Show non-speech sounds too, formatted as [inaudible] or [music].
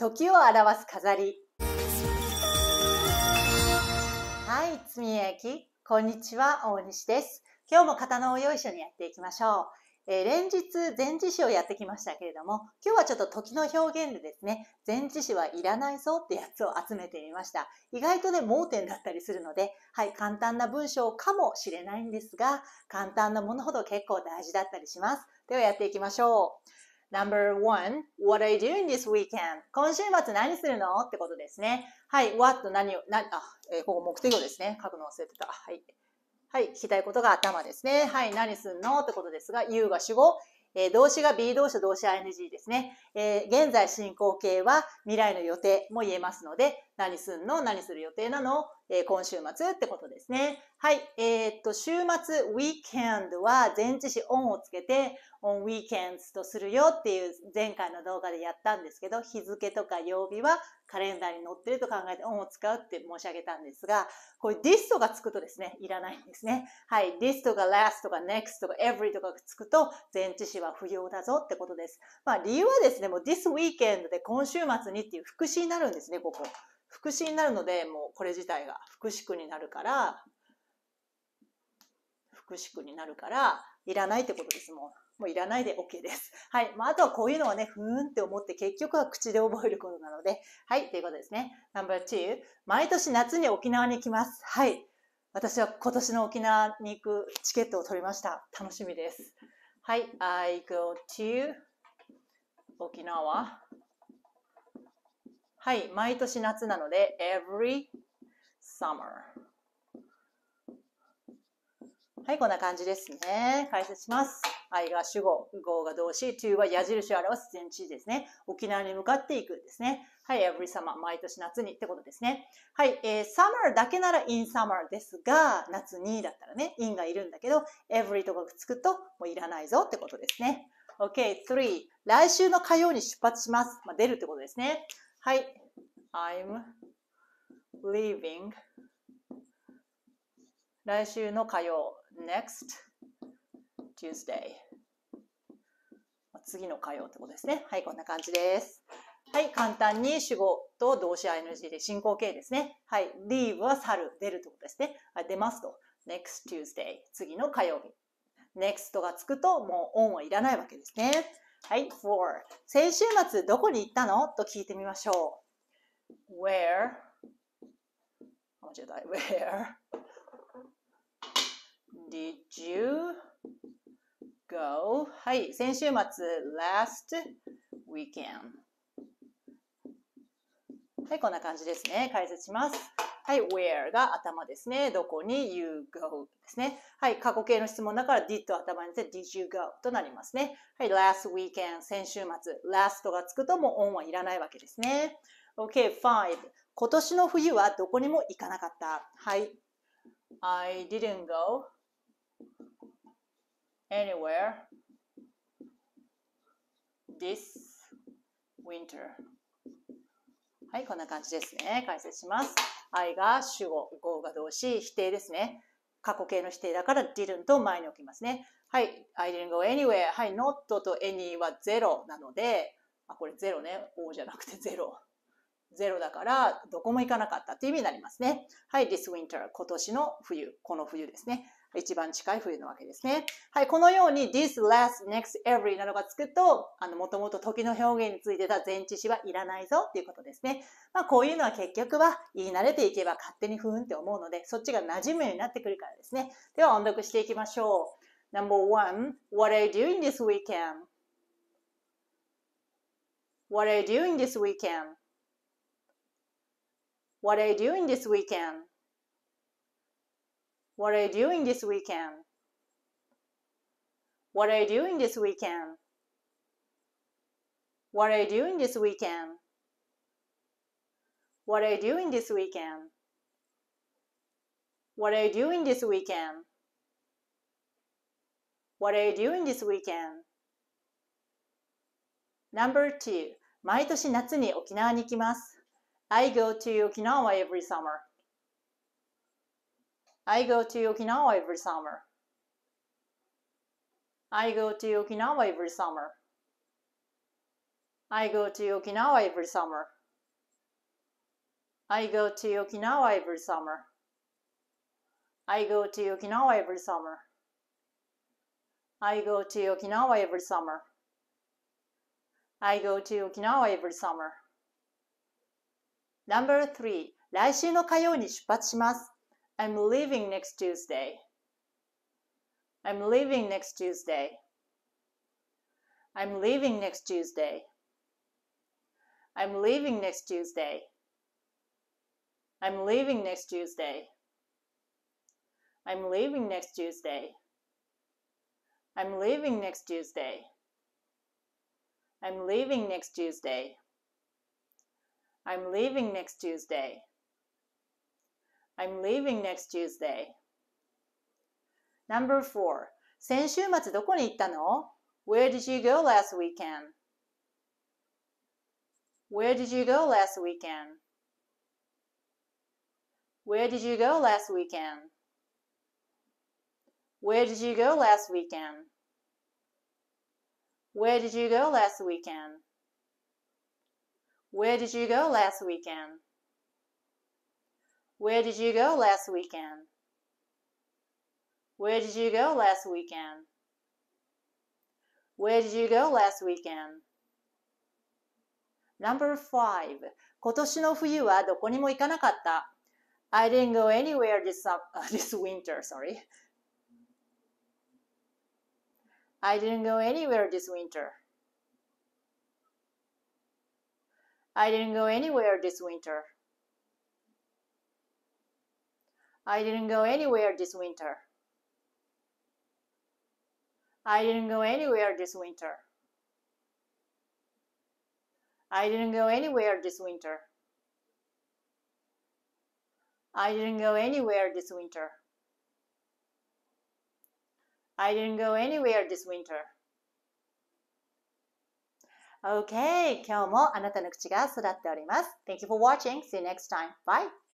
時を表す飾りはいつみえきこんにちは大西です今日も刀を用意しにやっていきましょう、えー、連日前置詞をやってきましたけれども今日はちょっと時の表現でですね前置詞はいらないぞってやつを集めてみました意外とね盲点だったりするのではい簡単な文章かもしれないんですが簡単なものほど結構大事だったりしますではやっていきましょう Number one, what are you doing this weekend? 今週末何するのってことですね。はい、what 何を、なあ、えー、ここ目的語ですね。書くの忘れてた。はい。はい、聞きたいことが頭ですね。はい、何するのってことですが、you が主語、えー、動詞が be 動詞動詞 ing ですね。えー、現在進行形は未来の予定も言えますので、何すんの何する予定なの、えー、今週末ってことですね。はい。えー、っと、週末、weekend は前置詞 on をつけて on weekends とするよっていう前回の動画でやったんですけど、日付とか曜日はカレンダーに載ってると考えて on を使うって申し上げたんですが、こういう t h がつくとですね、いらないんですね。はい。ディストが last とか next とか every とかつくと前置詞は不要だぞってことです。まあ理由はですね、もう this weekend で今週末にっていう副詞になるんですね、ここ。副詞になるのでもうこれ自体が副詞句になるから副詞句になるからいらないってことですもん。もういらないで OK です。はい。まあ、あとはこういうのはね、ふーんって思って結局は口で覚えることなので。はい。ということですね。No.2。毎年夏に沖縄に行きます。はい。私は今年の沖縄に行くチケットを取りました。楽しみです。はい。I go to 沖縄はい、毎年夏なので every summer。はい、こんな感じですね。解説します。愛が主語、語が動詞、to は矢印を表す前置詞ですね。沖縄に向かっていくですね。はい、every summer、毎年夏にってことですね。はい、えー、summer だけなら in summer ですが、夏にだったらね、in がいるんだけど、every とかつくともういらないぞってことですね。OK、three、来週の火曜に出発します。まあ、出るってことですね。はい。I'm leaving 来週の火曜 next Tuesday 次の火曜ってことですね。はい、こんな感じです。はい、簡単に主語と動詞 ING で進行形ですね。はい、leave は去る、出るってことですね。あ出ますと。next Tuesday 次の火曜日。next がつくともう on はいらないわけですね。はい、for。先週末どこに行ったのと聞いてみましょう。where 間違えた。where did you go? はい、先週末 last weekend。はい、こんな感じですね。解説します。はい、where が頭ですね。どこに you go ですね。はい、過去形の質問だから did 頭にして did you go となりますね。はい、last weekend 先週末 last がつくともう on はいらないわけですね。OK, fine. 今年の冬はどこにも行かなかった。はい。I didn't go anywhere this winter. はい、こんな感じですね。解説します。愛が主語、語が動詞、否定ですね。過去形の否定だから didn't と前に置きますね。はい、I didn't go anywhere。はい、not と any は0なので、あ、これ0ね。O じゃなくて0。ゼロだから、どこも行かなかったっていう意味になりますね。はい、this winter、今年の冬、この冬ですね。一番近い冬のわけですね。はい、このように this, last, next, every などがつくと、あの、もともと時の表現についてた前置詞はいらないぞっていうことですね。まあ、こういうのは結局は言い慣れていけば勝手にふんって思うので、そっちが馴染むようになってくるからですね。では音読していきましょう。Number one, what are you doing this weekend? What are you doing this weekend? What are you doing this weekend? What are you doing this weekend? What are you doing this weekend? What are you doing this weekend? What are you doing this weekend? What are you doing this weekend? What are you doing this weekend? Number two. 毎年夏に沖縄に行きます。I go to Okinawa every summer. I go to Okinawa every summer. I go to Okinawa every summer. I go to Okinawa every summer. I go to Okinawa every summer. I go to Okinawa every summer. I go to Okinawa every summer. I go to Okinawa every summer. Number 3. 来週の火曜に出発します。I'm leaving next Tuesday. I'm leaving next Tuesday. I'm leaving next Tuesday. I'm leaving next Tuesday. I'm leaving next Tuesday. I'm leaving next Tuesday. I'm leaving next Tuesday. I'm leaving next Tuesday. I'm leaving next Tuesday. I'm leaving next Tuesday. Number four. 先週末どこに行ったの ?Where did you go last weekend? Where did you go last weekend? Where did you go last weekend? Where did you go last weekend? Where did you go last weekend? Where did you go last weekend? Where did you go last weekend? Where did you go last weekend? Where did you go last weekend? Number five. 今年の冬はどこにも行かなかった。I didn't go anywhere this, uh, [laughs] this winter, sorry. I didn't go anywhere this winter. I didn't go anywhere this winter. I didn't go anywhere this winter. I didn't go anywhere this winter. I didn't go anywhere this winter. I didn't go anywhere this winter. I didn't go anywhere this winter. Okay, 今日もあなたの口が育っております。Thank you for watching. See you next time. Bye.